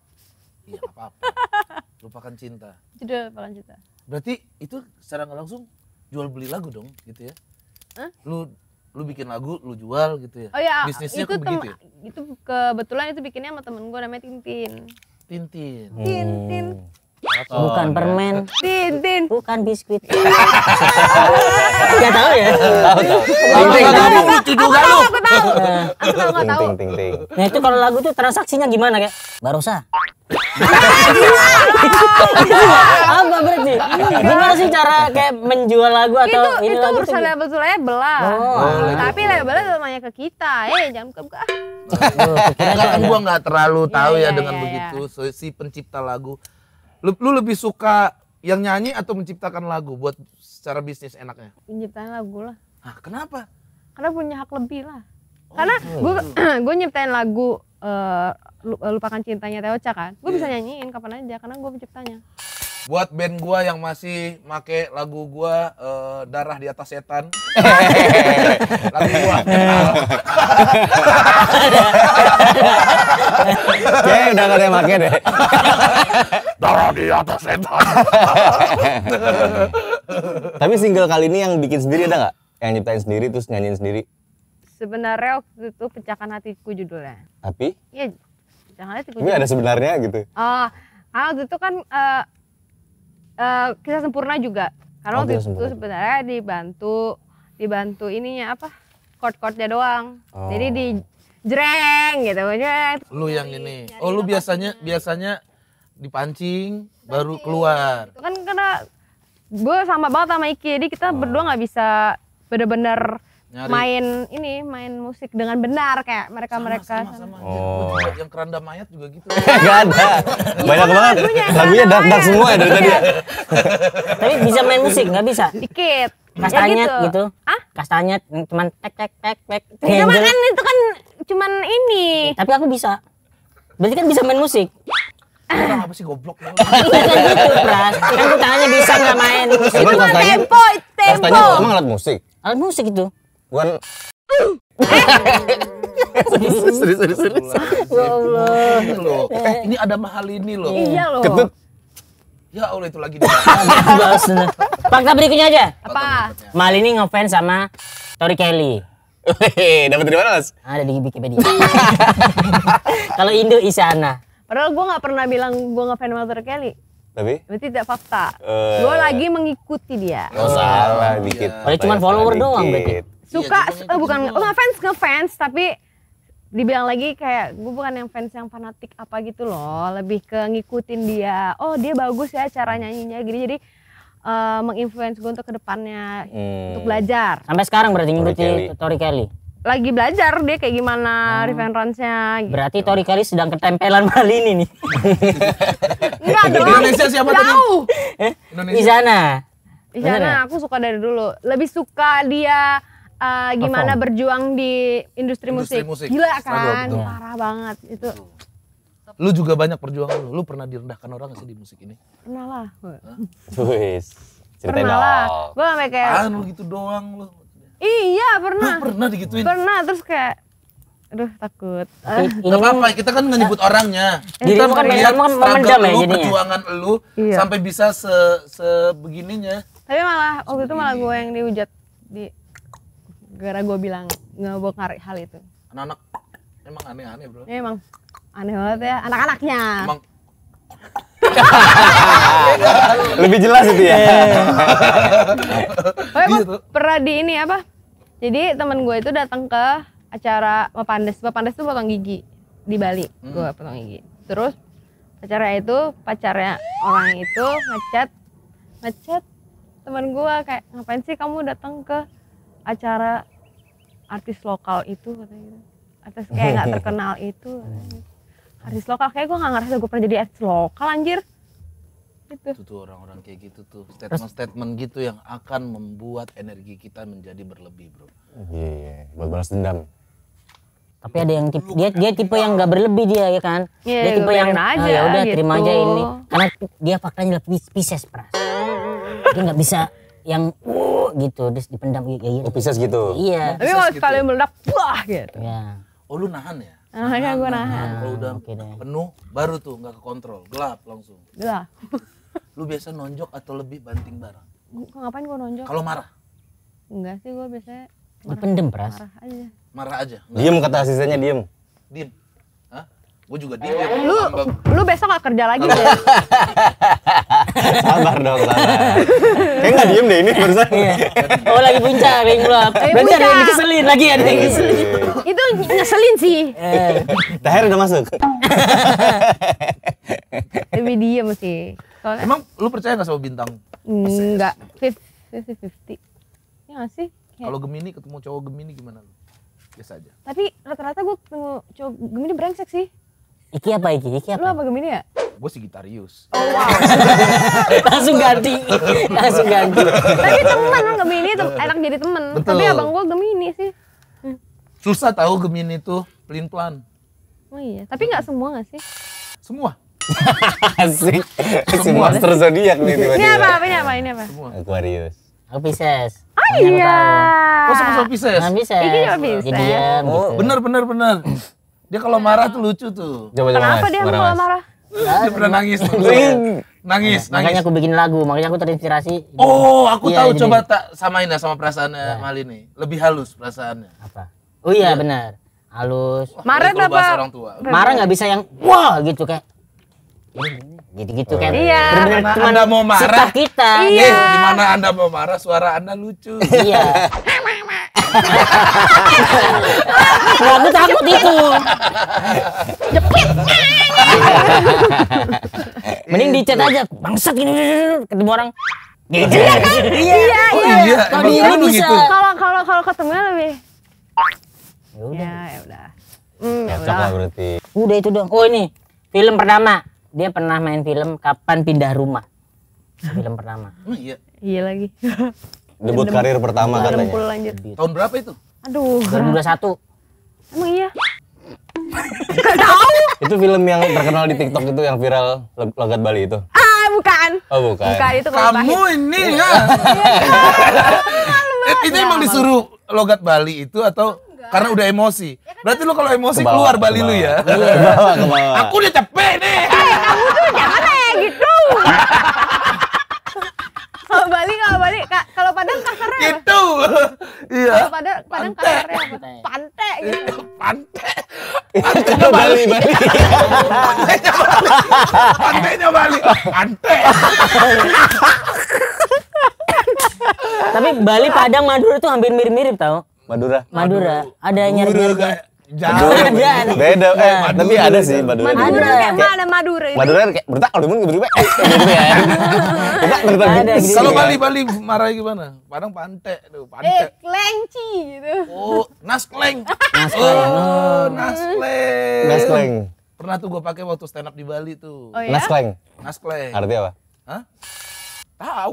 Iya apa-apa. Lupakan cinta. Judul lupakan cinta. Berarti itu secara nggak langsung jual beli lagu dong gitu ya? Huh? Lu lu bikin lagu, lu jual gitu ya? Oh iya, Bisnisnya itu, begitu. ya? itu kebetulan itu bikinnya sama temen gue namanya Tintin. Tintin. Tintin. Oh. Oh, Bukan permen. Tin, iya. tin. Bukan biskuit. Enggak ya. tahu ya? Tahu, tahu. Ting, juga lu. Nah. Aku tahu. Aku tahu, aku tahu. Ting, ting, ting. Nah, itu kalau lagu itu transaksinya gimana, kayak? Barusa. Apa berarti? Gimana sih cara kayak menjual lagu atau itu, itu lagu urusan label Sulaya belah. Oh. Tapi labelnya namanya ke kita. Eh, jangan buka-buka. Oh, kan gua nggak terlalu iya, tahu ya iya, dengan begitu si pencipta lagu Lu, lebih suka yang nyanyi atau menciptakan lagu buat secara bisnis enaknya? Menciptakan lagu lah. Hah, kenapa? Karena punya hak lebih lah. Oh, Karena gue gitu. gue nyiptain lagu uh, lupakan cintanya Teoca kan gue yeah. bisa nyanyiin kapan aja karena gue penciptanya buat band gua yang masih make lagu gua uh, darah di atas setan lagu gua Oke udah gak ada yang make deh darah di atas setan tapi single kali ini yang bikin sendiri ada nggak yang nyiptain sendiri terus nyanyiin sendiri sebenarnya waktu itu pecahkan hatiku judulnya tapi iya pecahkan hatiku tapi ada sebenarnya gitu oh ah waktu itu kan uh, Eh, kita sempurna juga karena oh, waktu itu sebenarnya dibantu dibantu ininya apa chord-chordnya doang oh. jadi di oh. jreng gitu jreng. lu yang ini oh lu biasanya biasanya dipancing Pancing, baru gitu. keluar kan karena gue sama banget sama Iki jadi kita oh. berdua nggak bisa bener-bener Nyari. main ini main musik dengan benar kayak mereka sama, mereka sama, sama. sama. Oh. yang keranda mayat juga gitu nggak ada iya, banyak banget lagunya, dark dark semua ya dari tadi tapi bisa main musik nggak bisa dikit kastanya ya gitu. gitu. Ah? cuman tek tek tek tek. Cuma iya, gitu. kan itu kan cuman ini. Tapi aku bisa. Berarti kan bisa main musik. apa sih goblok Iya kan gitu, Pras. Kan gue tangannya bisa nggak main musik. Itu tempo, tempo. Kastanya emang alat musik? Alat musik itu. Gua serius serius serius Ya Allah. Loh. Eh, eh, ini ada mahal ini loh. Iya loh. Ketut. Ya Allah itu lagi Fakta berikutnya aja. Apa? Mahal ini ngefans sama Tori Kelly. Dapat dari mana, Mas? Ada di Wikipedia. Kalau Indo Isana. Padahal gue gak pernah bilang gue ngefans sama Tori Kelly. Tapi? Berarti tidak fakta. Uh, eh. gue lagi mengikuti dia. Oh, salah dikit. Padahal cuma ya? follower doang berarti suka iya, eh, bukan semua. Oh, ngefans ngefans tapi dibilang lagi kayak gue bukan yang fans yang fanatik apa gitu loh lebih ke ngikutin dia oh dia bagus ya cara nyanyinya gini jadi uh, menginfluence gue untuk kedepannya hmm. untuk belajar sampai sekarang berarti ngikutin Tori Kelly lagi belajar dia kayak gimana hmm. Riven gitu. Berarti Tori Kelly sedang ketempelan Bali ini nih. Enggak dong. Indonesia siapa tuh tadi? Jauh. Di sana. Di sana aku suka dari dulu. Lebih suka dia uh, gimana Perform. berjuang di industri, industri musik. musik. Gila kan, parah banget itu. Lu juga banyak perjuangan lu. Lu pernah direndahkan orang sih di musik ini? Pernah lah. pernah Ceritain pernah lah. Gue sampai kayak ah lu gitu doang lu. Iya, pernah. Lu pernah digituin? Pernah, terus kayak aduh takut. uh, apa-apa, kita kan nggak nyebut orangnya. Jadi kita kan melihat memendam ya Perjuangan lu iya. sampai bisa se sebegininya. Tapi malah waktu itu malah gue yang dihujat di gara gue bilang ngebongkar hal itu anak-anak emang aneh-aneh bro ya, emang aneh banget ya anak-anaknya emang lebih jelas itu ya oh, iya. emang gitu. pernah di ini apa jadi teman gue itu datang ke acara Mapandes Mapandes itu potong gigi di Bali hmm. gue potong gigi terus acara itu pacarnya orang itu ngechat ngechat teman gue kayak ngapain sih kamu datang ke acara artis lokal itu katanya gitu. Artis kayak nggak terkenal itu. Katanya. Artis lokal kayak gue nggak ngerasa gue pernah jadi artis lokal anjir. Gitu. Itu tuh orang-orang kayak gitu tuh statement-statement gitu yang akan membuat energi kita menjadi berlebih bro. Iya, yeah, buat balas dendam. Tapi ada yang tipe, dia dia tipe yang nggak berlebih dia ya kan? Yeah, dia tipe yang ah, aja, oh, ya udah gitu. terima aja ini. Gitu. Karena dia faktanya lebih Pisces pras. Dia nggak bisa yang uh gitu terus dipendam ya, ya, oh, Pisces gitu iya tapi kalau sekali gitu. meledak wah gitu ya. oh lu nahan ya nah, nahan gue nahan, nahan. kalau udah okay, penuh baru tuh nggak ke kontrol gelap langsung gelap lu biasa nonjok atau lebih banting barang ngapain gua nonjok kalau marah enggak sih gua biasanya dipendam pras marah aja marah aja diem kata asistennya diem diem gue juga diem lu lu besok gak kerja lagi deh sabar dong sabar kayak gak diem deh ini barusan iya. oh lagi puncak lagi yang belum berarti ada yang dikeselin lagi ada yang dikeselin iya. itu ngeselin sih eh. Tahir udah masuk lebih diem sih Soalnya... emang lu percaya gak sama bintang enggak fifty fifty ya gak sih kalau Gemini ketemu cowok Gemini gimana lu? Biasa aja. Tapi rata-rata gue ketemu cowok Gemini brengsek sih. Iki apa Iki? Iki apa? Lu apa Gemini ya? Gue gitarius. Oh wow. langsung ganti. langsung ganti. Tapi teman Gemini itu. enak jadi teman. Tapi abang gue Gemini sih. Susah tahu Gemini itu pelin-pelan. Oh iya, tapi nggak semua nggak sih? Semua. Asik. Semua monster zodiak nih Ini apa? Ini apa? Ini apa? Semua. Aquarius. Aku Pisces. Oh iya. Oh sama-sama Pisces. Nah, Pisces. Iki juga Pisces. Jadi, oh, gitu. benar benar benar. Dia kalau marah tuh lucu tuh. Coba, coba Kenapa mas, dia kalau marah? Dia pernah nangis. nangis, nangis. Makanya aku bikin lagu, makanya aku terinspirasi. Oh, aku iya, tahu. Jadi. Coba tak samain ya sama perasaannya eh, ya. Mali nih. Lebih halus perasaannya. Apa? Oh iya, ya. benar. Halus. Marah apa? Marah nggak bisa yang wah gitu kayak gitu-gitu oh, kan. Iya. Benar anda mau marah. kita. Iya. Eh, gimana Anda mau marah? Suara Anda lucu. Iya. Nah, aku takut itu. Jepit. Mending dicat iya. aja. Bangsat gini ketemu orang. Gitu. Iya, iya. Oh, iya. Kalau dia bisa. Gitu. Kalau kalau kalau ketemu ya lebih. Ya udah. Ya, ya udah. Hmm, Cocok ya lah berarti. Udah itu dong. Oh ini film pertama dia pernah main film Kapan Pindah Rumah. Film pertama. Oh, iya. Iya lagi. Debut karir pertama kan katanya. Tahun berapa itu? Aduh. 2021. Emang iya. tahu. Itu film yang terkenal di TikTok itu yang viral logat Bali itu. Ah, bukan. Oh, bukan. Bukan itu Kamu ini iya, ya. Ini iya. eh, emang disuruh logat Bali itu atau karena udah emosi. Ya kan Berarti lu kalau emosi kebawa, keluar Bali lu ya. Iya, Aku udah capek nih. Eh, kamu tuh jangan kayak gitu. kalau Bali kalau Bali kalau Padang kasarnya gitu iya kalau Padang Padang kasarnya apa pantai gitu pantai iya, pantainya Bali Bali Bali pantainya Bali pantai tapi Bali Padang Madura itu hampir mirip-mirip tau Madura. Madura. Ada nyari-nyari. Jauh. Beda. Eh, nah, tapi ada sih Madura. Madura kayak mana Madura itu? Madura kayak berita kalau dimun berita. Gitu ya. Gitu. Kalau Bali Bali marah gimana? Padang pantai tuh, pantai. Eh, klengci gitu. Oh, nas kleng kleng nas Oh, nas kleng Pernah tuh gue pakai waktu stand up di Bali tuh. Oh, ya? nas kleng Artinya apa? Hah? Tahu.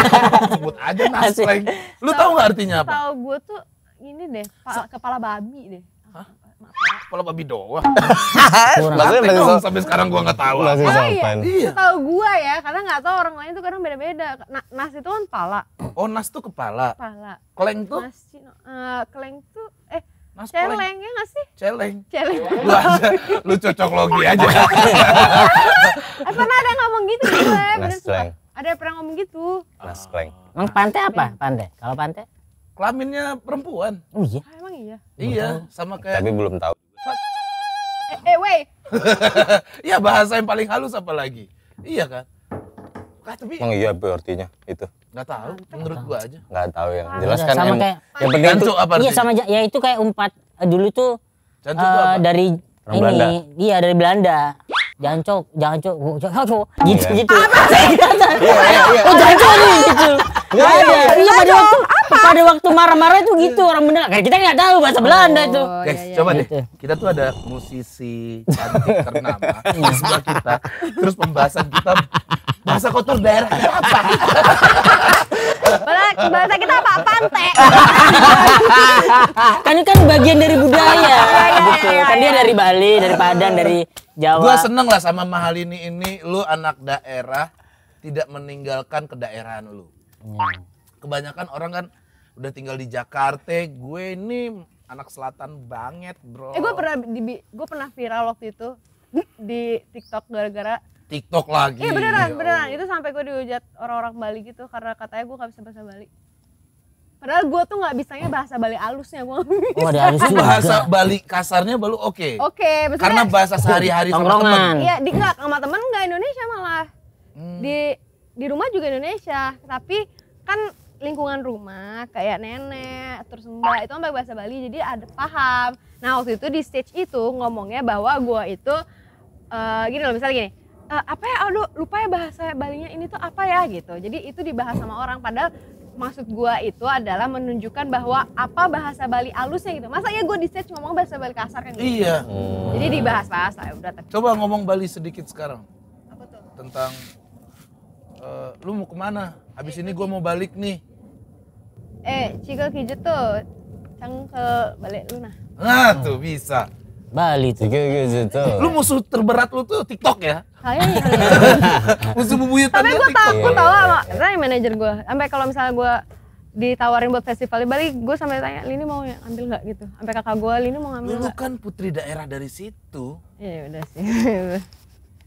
Sebut aja nas kleng Lu tahu nggak artinya apa? Tahu gue tuh ini deh, pa kepala babi deh. Hah? Kepala babi doang. Maksudnya masih dong, sampai sekarang gua nggak tahu. Masih oh, iya. iya. Tahu gua ya, karena gak tahu orang lain tuh kadang beda-beda. Na- nas itu kan pala. Oh, nas tuh kepala. Kepala. Keleng tuh? Nas, uh, keleng tuh eh Mas celeng, ya gak sih? Celeng. Celeng. Lu aja, lu cocok logi aja. eh, pernah ada yang ngomong gitu gue, bener Ada pernah ngomong gitu. Nas kleng. Emang pantai apa? Pantai. Kalau pantai? kelaminnya perempuan. Oh iya. Ah, emang iya. Iya, sama kayak Tapi belum tahu. Eh, eh wey. Iya, bahasa yang paling halus apa lagi? Iya kan? Kah, tapi Emang iya apa artinya itu? Gak tahu, menurut gua aja. Gak tahu yang jelas kan sama yang, kayak, yang penting itu apa Iya sama ya itu kayak umpat eh, dulu tuh Jancuk uh, eh, apa? dari Orang ini Belanda. iya dari Belanda. Jancok, jancok, jancok, gitu iya. gitu. Apa sih? Iya, iya, iya. Oh, jancok gitu. Iya, iya ada. Iya, pada waktu apa? Pada waktu marah-marah itu gitu iya. orang Belanda. Kita nggak tahu bahasa oh, Belanda itu. Guys, iya, iya. coba iya, deh. Gitu. Kita tuh ada musisi cantik ternama di sebelah kita. Terus pembahasan kita bahasa kotor daerah apa? bahasa kita apa? Pantai. kan kan bagian dari budaya. Betul. Iya, kan dia dari Bali, dari Padang, dari Jawa. Gua seneng lah sama Mahalini ini. Lu anak daerah tidak meninggalkan kedaerahan lu. Kebanyakan orang kan udah tinggal di Jakarta gue ini anak selatan banget bro eh gue pernah di gue pernah viral waktu itu di TikTok gara-gara TikTok lagi iya beneran oh. beneran itu sampai gue dihujat orang-orang Bali gitu karena katanya gue gak bisa bahasa Bali Padahal gue tuh nggak bisanya bahasa Bali alusnya gue. Oh, ada Bahasa Bali kasarnya baru oke. Okay. Oke, okay, Karena bahasa sehari-hari sama teman. Iya, di nggak sama teman enggak Indonesia malah. Hmm. Di di rumah juga Indonesia, tapi kan lingkungan rumah kayak nenek terus mbak itu kan bahasa Bali jadi ada paham nah waktu itu di stage itu ngomongnya bahwa gue itu uh, gini loh misalnya gini e, apa ya aduh lupa ya bahasa Balinya ini tuh apa ya gitu jadi itu dibahas sama orang padahal maksud gue itu adalah menunjukkan bahwa apa bahasa Bali alusnya gitu masa ya gue di stage ngomong bahasa Bali kasar kan gitu. iya hmm. jadi dibahas-bahas lah udah tapi. coba ngomong Bali sedikit sekarang apa tuh? tentang uh, lu mau kemana abis ini gue mau balik nih eh cikal kijut tuh cang ke balik lu nah nah tuh bisa Bali tuh gitu tuh. Lu musuh terberat lu tuh TikTok ya? Kayaknya. Iya. musuh bubuyutan Tapi gue takut tau sama Ray manajer gue. Sampai kalau misalnya gue ditawarin buat festival di Bali, gue sampai tanya, Lini mau ya, ambil nggak gitu? Sampai kakak gue, Lini mau ngambil Lu kan putri daerah dari situ. Iya udah sih.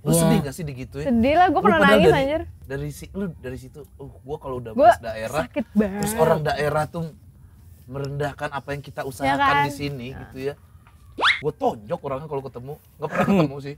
Lu yeah. sedih gak sih digituin? Sedih lah, gue pernah nangis dari, anjir. Dari si, lu dari situ, uh gue kalau udah gua daerah, sakit banget. terus orang daerah tuh merendahkan apa yang kita ya usahakan kan? ya kan? di sini nah. gitu ya. Gue tojok orangnya kalau ketemu, nggak pernah ketemu sih.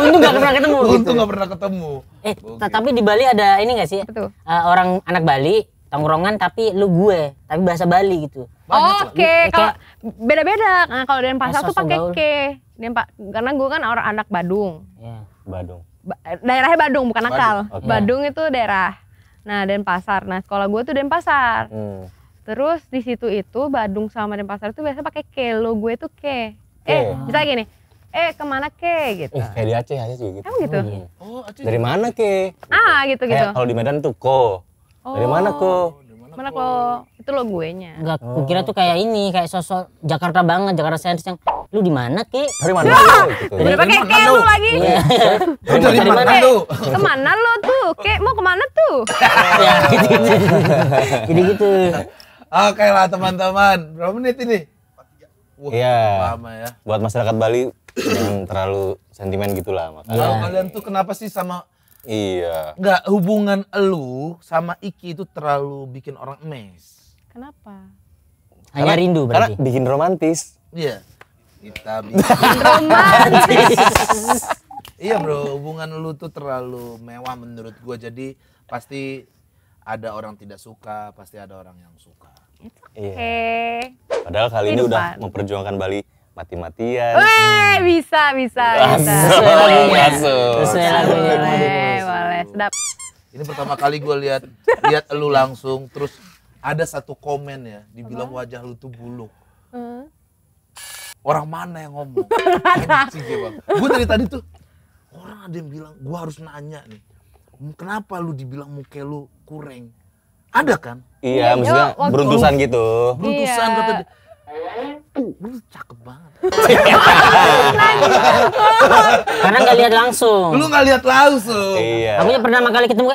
Untung nggak pernah ketemu. Gitu Untung ya. nggak pernah ketemu. Eh, okay. tapi di Bali ada ini gak sih? Uh, orang anak Bali tongkrongan tapi lu gue tapi bahasa Bali gitu. oke. Okay. Kalau beda-beda. Nah, kalau Pasar tuh pakai ke. Ini Pak, karena gue kan orang anak Badung. Ya, Badung. Ba daerahnya Badung bukan Nakal. Badung. Okay. Badung itu daerah. Nah, Pasar, Nah, sekolah gue tuh Denpasar. Hmm. Terus di situ itu Badung sama Pasar itu biasa pakai ke, lo gue tuh ke. okay. Eh, bisa gini. Eh, kemana ke gitu. Eh, kayak di Aceh aja juga gitu. Emang gitu. Oh, Aceh. Dari mana ke? Ah, gitu gitu. kalau di Medan tuh ko. Oh. Dari mana ko? mana kalau itu lo gue nya enggak oh. kira tuh kayak ini kayak sosok Jakarta banget Jakarta sentris yang lu di mana ki dari mana ya. mana dari mana ke lu lagi iya. dari, dari mana lu kemana lu tuh ke mau kemana tuh ya gitu gitu gitu, oke lah teman-teman berapa menit ini Wah, iya. lama ya. Buat masyarakat Bali yang terlalu sentimen gitulah makanya. Kalau kalian tuh kenapa sih sama Iya. Enggak hubungan elu sama Iki itu terlalu bikin orang emes. Kenapa? Hanya karena, rindu berarti. Karena bikin romantis. Iya. Kita bikin romantis. iya bro, hubungan lu tuh terlalu mewah menurut gua. Jadi pasti ada orang tidak suka, pasti ada orang yang suka. Iya. okay. Yeah. Padahal kali ini udah memperjuangkan Bali mati-matian. Eh bisa, bisa, bisa. Sesuai lagunya. Sesuai lagunya. Dap. Ini pertama kali gue lihat lihat lu langsung terus ada satu komen ya dibilang Apa? wajah lu tuh buluk. Hmm. Orang mana yang ngomong? gue dari tadi tuh orang ada yang bilang gue harus nanya nih. Kenapa lu dibilang muka lu kurang? Ada kan? Iya, iya maksudnya beruntusan gitu. Beruntusan iya. kata dia Uh, cakep banget. Karena nggak lihat langsung. Lu nggak lihat langsung. Iya. Aku yang pertama kali ketemu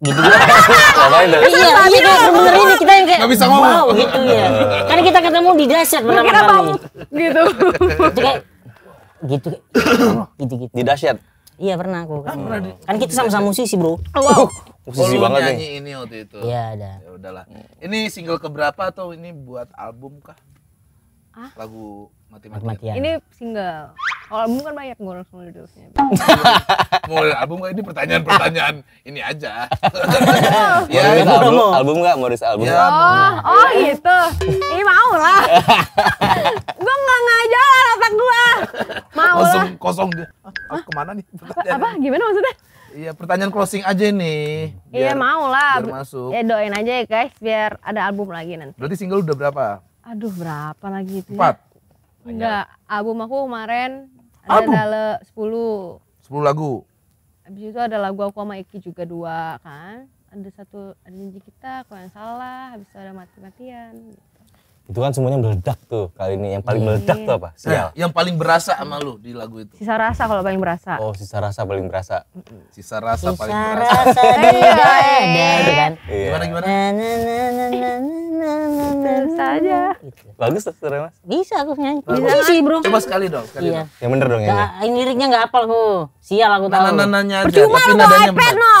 gitu ya. Iya, iya kayak bener ini kita yang kayak nggak bisa ngomong. Wow, gitu ya. Karena kita ketemu di dasyat pertama kali. Gitu. Itu kayak gitu gitu gitu. Di dasyat. Iya pernah aku. Kan, kan kita sama-sama musisi bro. iya. Musisi oh, banget nyanyi ini waktu itu. Iya ada. Ya udahlah. Ini single keberapa atau ini buat album kah? Hah? lagu mati-matian. Mati ini single. Kalau album kan banyak gue langsung duduknya. mau album gak ini pertanyaan-pertanyaan ini aja. ya, ya, rilis album, album gak? Mau album? Ya, oh, oh gitu. Ini mau lah. gue gak ngajak otak gue. Mau Kosong, lah. kosong dia. Ah, kemana nih? Apa? Gimana maksudnya? Iya pertanyaan closing aja nih. iya mau lah. Biar masuk. Ya doain aja ya guys biar ada album lagi nanti. Berarti single udah berapa? Aduh berapa lagi itu? Ya? Empat. Enggak, album aku kemarin ada album? Dale 10. 10 lagu. Habis itu ada lagu aku sama Iki juga dua kan. Ada satu ada janji kita kalau yang salah, habis itu ada mati-matian itu kan semuanya meledak tuh kali ini yang paling iya. meledak tuh apa iya, sial nah, yang paling berasa sama lu di lagu itu sisa rasa kalau paling berasa oh sisa rasa paling berasa sisa rasa sisa paling rasa berasa dada iya, gitu kan? gimana gimana saja bagus tuh suara mas bisa aku nyanyi bisa sih bro coba sekali dong sekali iya. yang bener dong ya ini liriknya nggak apal aku sial aku tahu nah, nah, percuma lu bawa iPad no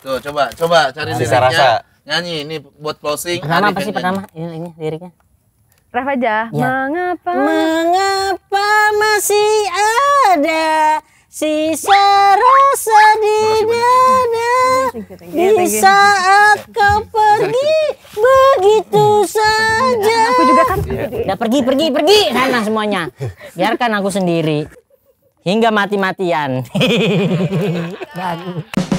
tuh coba coba cari liriknya nyanyi ini buat closing pertama apa sih pertama ini liriknya Ref aja. Ya. Mengapa? Mengapa masih ada sisa rasa di dada di iya, saat kau pergi begitu saja. Iya, aku juga kan. Iya. Udah pergi pergi pergi sana semuanya. Biarkan aku sendiri hingga mati-matian.